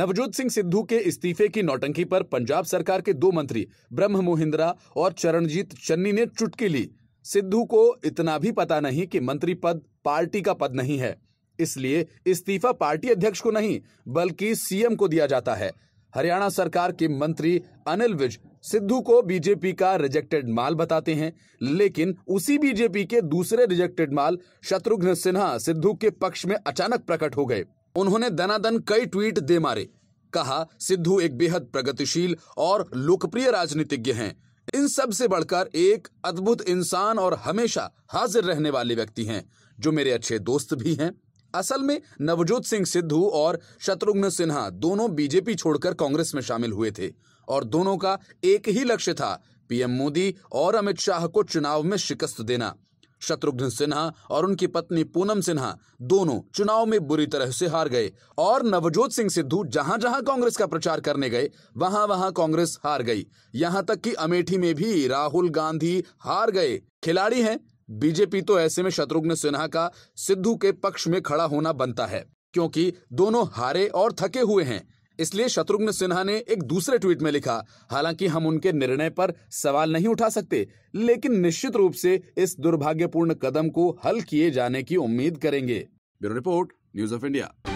नवजोत सिंह सिद्धू के इस्तीफे की नौटंकी पर पंजाब सरकार के दो मंत्री ब्रह्म मोहिंद्रा और चरणजीत चन्नी ने चुटकी ली सिद्धू को इतना भी पता नहीं कि मंत्री पद पार्टी का पद नहीं है इसलिए इस्तीफा पार्टी अध्यक्ष को नहीं बल्कि सीएम को दिया जाता है हरियाणा सरकार के मंत्री अनिल विज सिद्धू को बीजेपी का रिजेक्टेड माल बताते हैं लेकिन उसी बीजेपी के दूसरे रिजेक्टेड माल शत्रुघ्न सिन्हा सिद्धू के पक्ष में अचानक प्रकट हो गए उन्होंने दनादन कई ट्वीट दे मारे कहा सिद्धू एक बेहद प्रगतिशील और लोकप्रिय राजनीतिज्ञ हैं इन सब से बढ़कर एक अद्भुत इंसान और हमेशा हाजिर रहने वाले व्यक्ति हैं जो मेरे अच्छे दोस्त भी हैं असल में नवजोत सिंह सिद्धू और शत्रुघ्न सिन्हा दोनों बीजेपी छोड़कर कांग्रेस में शामिल हुए थे और दोनों का एक ही लक्ष्य था पीएम मोदी और अमित शाह को चुनाव में शिकस्त देना शत्रुघ्न सिन्हा और उनकी पत्नी पूनम सिन्हा दोनों चुनाव में बुरी तरह से हार गए और नवजोत सिंह सिद्धू जहां जहां कांग्रेस का प्रचार करने गए वहां वहां कांग्रेस हार गई यहां तक कि अमेठी में भी राहुल गांधी हार गए खिलाड़ी हैं बीजेपी तो ऐसे में शत्रुघ्न सिन्हा का सिद्धू के पक्ष में खड़ा होना बनता है क्योंकि दोनों हारे और थके हुए हैं इसलिए शत्रुघ्न सिन्हा ने एक दूसरे ट्वीट में लिखा हालांकि हम उनके निर्णय पर सवाल नहीं उठा सकते लेकिन निश्चित रूप से इस दुर्भाग्यपूर्ण कदम को हल किए जाने की उम्मीद करेंगे bureau report news of India